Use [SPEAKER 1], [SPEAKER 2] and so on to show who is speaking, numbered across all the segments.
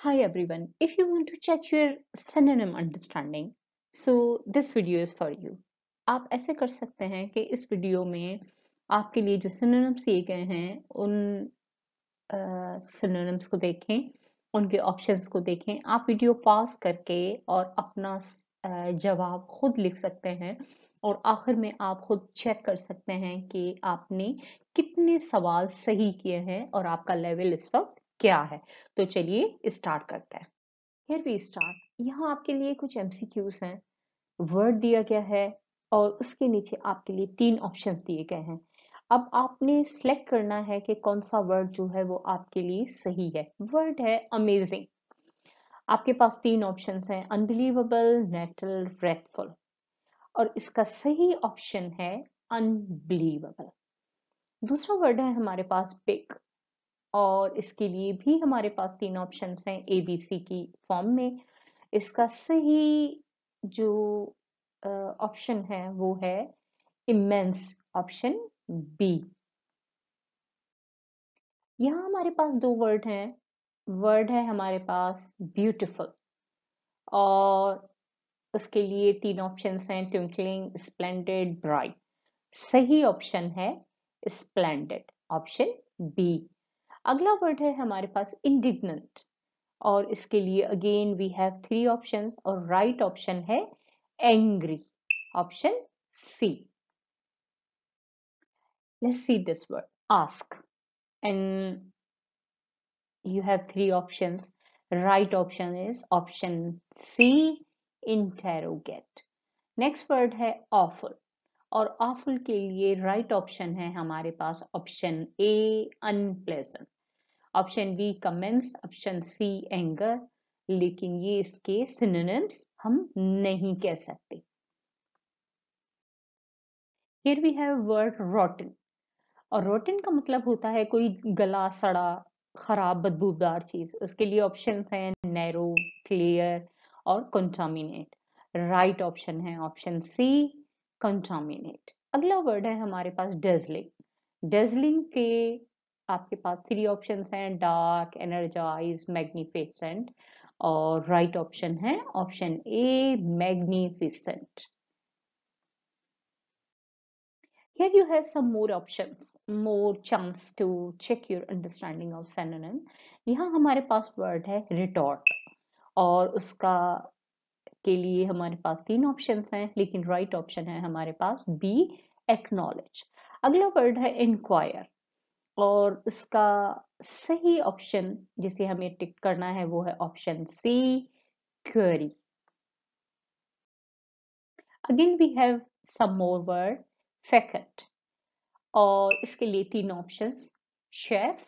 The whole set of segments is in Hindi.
[SPEAKER 1] Hi everyone, if you want to check your synonym understanding, so this video is for you. आप ऐसे कर सकते हैं कि इस वीडियो में आपके लिए जो synonyms दिए गए हैं उन synonyms uh, को देखें उनके ऑप्शंस को देखें आप वीडियो पॉज करके और अपना uh, जवाब खुद लिख सकते हैं और आखिर में आप खुद चेक कर सकते हैं कि आपने कितने सवाल सही किए हैं और आपका लेवल इस वक्त क्या है तो चलिए स्टार्ट करते हैं फिर भी स्टार्ट यहाँ आपके लिए कुछ एमसीक्यूज हैं वर्ड दिया गया है और उसके नीचे आपके लिए तीन ऑप्शन दिए गए हैं अब आपने सेलेक्ट करना है कि कौन सा वर्ड जो है वो आपके लिए सही है वर्ड है अमेजिंग आपके पास तीन ऑप्शन हैं अनबिलीवेबल नेटल रेथफुल और इसका सही ऑप्शन है अनबिलीवेबल दूसरा वर्ड है हमारे पास बिग और इसके लिए भी हमारे पास तीन ऑप्शन हैं ए बी सी की फॉर्म में इसका सही जो ऑप्शन है वो है इमेंस ऑप्शन बी यहाँ हमारे पास दो वर्ड हैं वर्ड है हमारे पास ब्यूटिफुल और उसके लिए तीन ऑप्शंस हैं ट्विंकलिंग स्प्लेंडेड ब्राइट सही ऑप्शन है स्प्लेंडेड ऑप्शन बी अगला वर्ड है हमारे पास इंडिग्नेंट और इसके लिए again we have three options और राइट right ऑप्शन है angry option C let's see this word ask and you have three options right option is option C interrogate next word है ऑफर और ऑफुल के लिए राइट right ऑप्शन है हमारे पास option A unpleasant option B commence option C anger लेकिन ये इसके सिनोनिम्स हम नहीं कह सकते here we have word rotten और rotten का मतलब होता है कोई गला सड़ा खराब बदबूदार चीज उसके लिए ऑप्शन है नैरो क्लियर और कंटामिनेट राइट ऑप्शन है ऑप्शन सी कंटामिनेट अगला वर्ड है हमारे पास डेजलिंग डेजलिंग के आपके पास थ्री ऑप्शन हैं डार्क एनर्जाइज मैग्निफिसेंट और राइट right ऑप्शन है option A magnificent here you have some more options more chance to check your understanding of synonym यहाँ हमारे पास वर्ड है retort और उसका के लिए हमारे पास तीन ऑप्शन हैं लेकिन राइट right ऑप्शन है हमारे पास बी एक्नॉलेज अगला वर्ड है इंक्वायर और उसका सही ऑप्शन जिसे हमें टिक करना है वो है option C query again we have some more word facet और इसके लिए तीन ऑप्शंस शेफ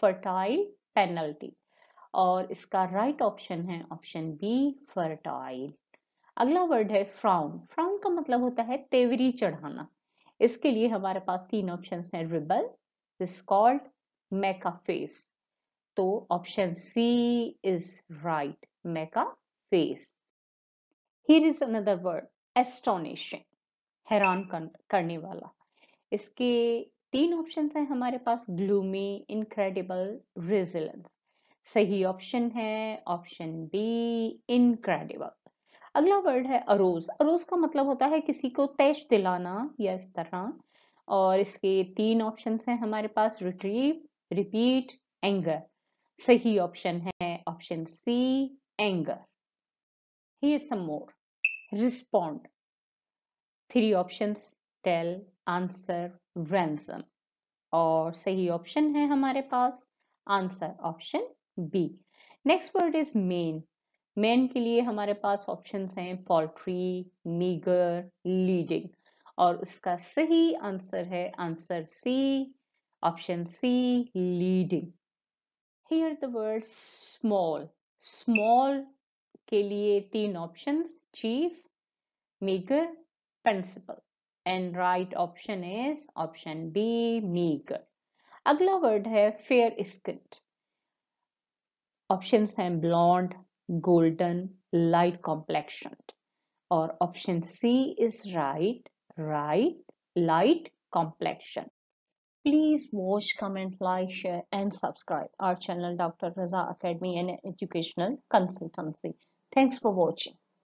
[SPEAKER 1] फर्टाइल पेनल्टी और इसका राइट right ऑप्शन है ऑप्शन बी फर्टाइल अगला वर्ड है फ्राउन फ्राउन का मतलब होता है तेवरी चढ़ाना इसके लिए हमारे पास तीन ऑप्शंस हैं rebel is called mecha So option C is right. Mecha Here is another word. Astonishing. hairan karne wala iske teen options हैं हमारे पास ग्लूमी इनक्रेडिबल रेजिलेंस सही ऑप्शन है ऑप्शन बी इनक्रेडिबल अगला वर्ड है अरोज अरोज का मतलब होता है किसी को तेज दिलाना या इस तरह और इसके तीन ऑप्शन हैं हमारे पास रिट्रीव रिपीट एंगर सही ऑप्शन है option C anger here some more respond three options tell answer ransom और सही ऑप्शन है हमारे पास answer option B next word is main main के लिए हमारे पास ऑप्शंस हैं पोल्ट्री मीगर लीडिंग और उसका सही आंसर है answer C option C leading here the word small small के लिए तीन options chief maker principal and right option is option B maker अगला वर्ड है फेयर स्किन्ड ऑप्शन है ब्लॉन्ड गोल्डन लाइट कॉम्प्लेक्शन और option C is right right, light complexion. Please watch, comment, like, share and subscribe our channel Dr. Raza Academy and Educational Consultancy. Thanks for watching.